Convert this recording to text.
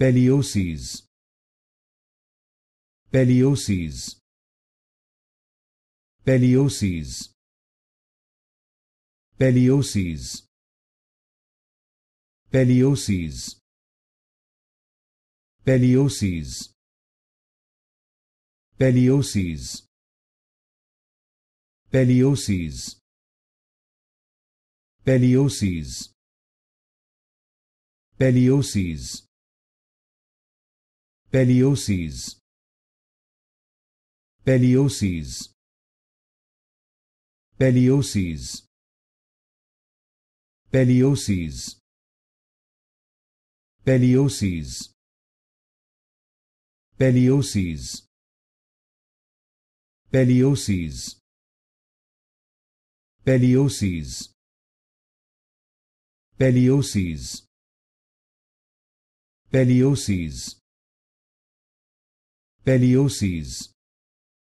Paleoces Paleoces Paleoces Paleoces Paleoces Paleoces Paleoces Paleoces Paleoces Peleoses Peleoses Peleoses Peleoses Peleoses Peleoses Peleoses Peleoses Peleoses Peleoses Paleoces